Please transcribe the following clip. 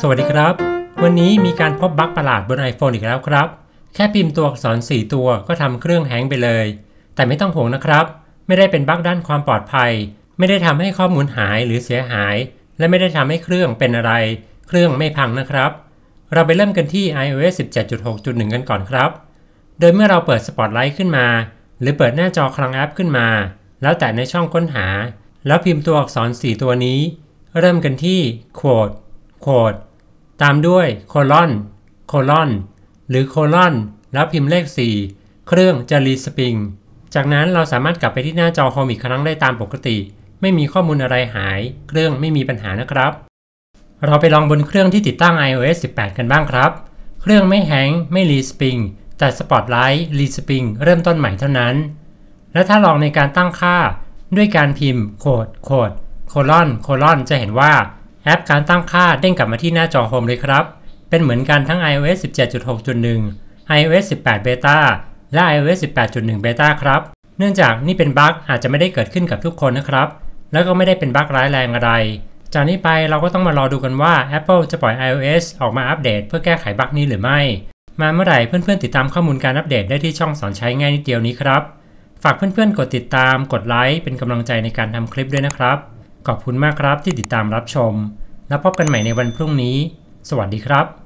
สวัสดีครับ วันนี้มีการพบบั๊กประหลาดบน iPhone อีกแล้วครับ แค่พิมพ์ตัวอักษร 4 ตัวก็ทำเครื่องแฮงไปเลย แต่ไม่ต้องห่วงนะครับ ไม่ได้เป็นบั๊กด้านความปลอดภัย ไม่ได้ทำให้ข้อมูลหายหรือเสียหาย และไม่ได้ทำให้เครื่องเป็นอะไร เครื่องไม่พังนะครับ เราไปเริ่มกันที่ iOS 17.6.1 กันก่อนครับ โดยเมื่อเราเปิด Spotlight ขึ้นมา หรือเปิดหน้าจอคลังแอปขึ้นมา แล้วแต่ในช่องค้นหา แล้วพิมพ์ตัวอักษร 4 ตัวนี้ เริ่มกันที่ quote โคดตามด้วยโคลอนโคลอน หรือโคลอน แล้วพิมพ์เลข 4 เครื่องจะรีสปริง จากนั้นเราสามารถกลับไปที่หน้าจอโฮมอีกครั้งได้ตามปกติไม่มีข้อมูลอะไรหาย เครื่องไม่มีปัญหานะครับ เราไปลองบนเครื่องที่ติดตั้ง iOS 18 กันบ้างครับ เครื่องไม่แฮงไม่รีสปริงแต่ Spotlight รีสปริงเริ่มต้นใหม่เท่านั้น และถ้าลองในการตั้งค่าด้วยการพิมพ์โคดโคดโคลอนโคลอน จะเห็นว่าแอปการตั้งค่าเด้งกลับมาที่หน้าจอโฮมเลยครับเป็นเหมือนกันทั้ง iOS 17.6.1 iOS 18 Beta และ iOS 18.1 Beta ครับ เนื่องจากนี่เป็นบั๊กอาจจะไม่ได้เกิดขึ้นกับทุกคนนะครับ แล้วก็ไม่ได้เป็นบั๊กร้ายแรงอะไร จากนี้ไปเราก็ต้องมารอดูกันว่า Apple จะปล่อย iOS ออกมาอัปเดตเพื่อแก้ไขบั๊กนี้หรือไม่ มาเมื่อไหร่เพื่อนๆติดตามข้อมูลการอัปเดตได้ที่ช่องสอนใช้ง่ายนิดเดียวนี้ครับฝากเพื่อนๆกดติดตามกดไลค์เป็นกำลังใจในการทำคลิปด้วยนะครับขอบคุณมากครับที่ติดตามรับชม แล้วพบกันใหม่ในวันพรุ่งนี้ สวัสดีครับ